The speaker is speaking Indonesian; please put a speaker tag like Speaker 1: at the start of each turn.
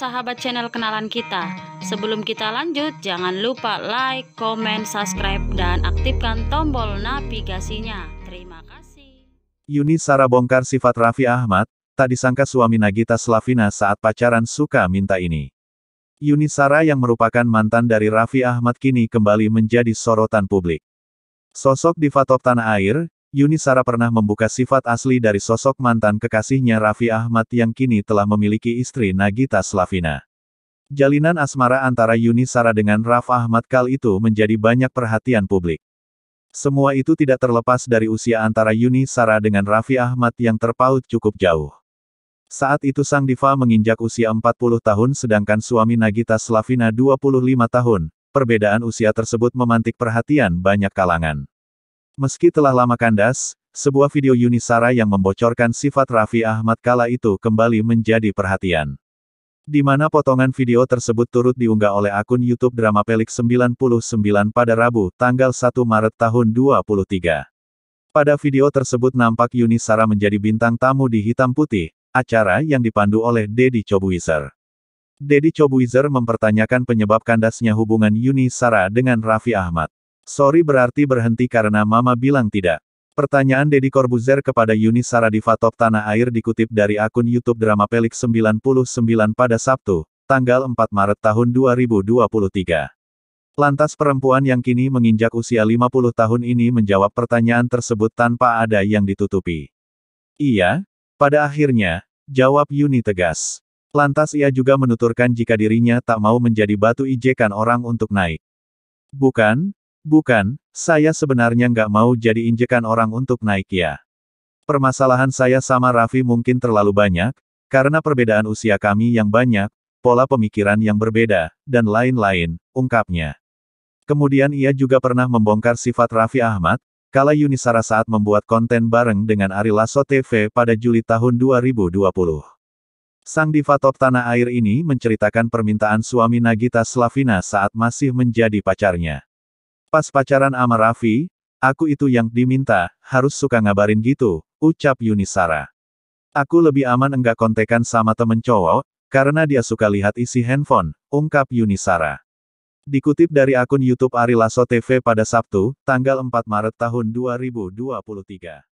Speaker 1: sahabat channel kenalan kita. Sebelum kita lanjut, jangan lupa like, comment, subscribe, dan aktifkan tombol navigasinya. Terima kasih. Yuni Sara bongkar sifat Raffi Ahmad, tak disangka suami Nagita Slavina saat pacaran suka minta ini. Yuni Sara yang merupakan mantan dari Raffi Ahmad kini kembali menjadi sorotan publik. Sosok diva top tanah air, Yuni Sara pernah membuka sifat asli dari sosok mantan kekasihnya Raffi Ahmad yang kini telah memiliki istri Nagita Slavina. Jalinan asmara antara Yuni Sara dengan Raf Ahmad Kal itu menjadi banyak perhatian publik. Semua itu tidak terlepas dari usia antara Yuni Sara dengan Raffi Ahmad yang terpaut cukup jauh. Saat itu sang diva menginjak usia 40 tahun sedangkan suami Nagita Slavina 25 tahun, perbedaan usia tersebut memantik perhatian banyak kalangan. Meski telah lama kandas, sebuah video Yuni Sara yang membocorkan sifat Raffi Ahmad kala itu kembali menjadi perhatian. Di mana potongan video tersebut turut diunggah oleh akun YouTube drama Pelik 99 pada Rabu, tanggal 1 Maret tahun 23. Pada video tersebut nampak Yuni Sara menjadi bintang tamu di Hitam Putih, acara yang dipandu oleh Deddy Chobuizer. Deddy Chobuizer mempertanyakan penyebab kandasnya hubungan Yuni Sara dengan Raffi Ahmad. Sorry berarti berhenti karena mama bilang tidak. Pertanyaan Deddy Corbuzier kepada Yuni Saradiva Top Tanah Air dikutip dari akun YouTube drama Pelik 99 pada Sabtu, tanggal 4 Maret tahun 2023. Lantas perempuan yang kini menginjak usia 50 tahun ini menjawab pertanyaan tersebut tanpa ada yang ditutupi. Iya, pada akhirnya, jawab Yuni tegas. Lantas ia juga menuturkan jika dirinya tak mau menjadi batu ijekan orang untuk naik. Bukan, Bukan, saya sebenarnya nggak mau jadi injekan orang untuk naik ya. Permasalahan saya sama Raffi mungkin terlalu banyak, karena perbedaan usia kami yang banyak, pola pemikiran yang berbeda, dan lain-lain, ungkapnya. Kemudian ia juga pernah membongkar sifat Raffi Ahmad, kala Yunisara saat membuat konten bareng dengan Ari Lasso TV pada Juli tahun 2020. Sang diva top tanah air ini menceritakan permintaan suami Nagita Slavina saat masih menjadi pacarnya. Pas pacaran sama Raffi, aku itu yang diminta, harus suka ngabarin gitu, ucap Yunisara. Aku lebih aman enggak kontekan sama temen cowok, karena dia suka lihat isi handphone, ungkap Yunisara. Dikutip dari akun YouTube Ari Lasso TV pada Sabtu, tanggal 4 Maret tahun 2023.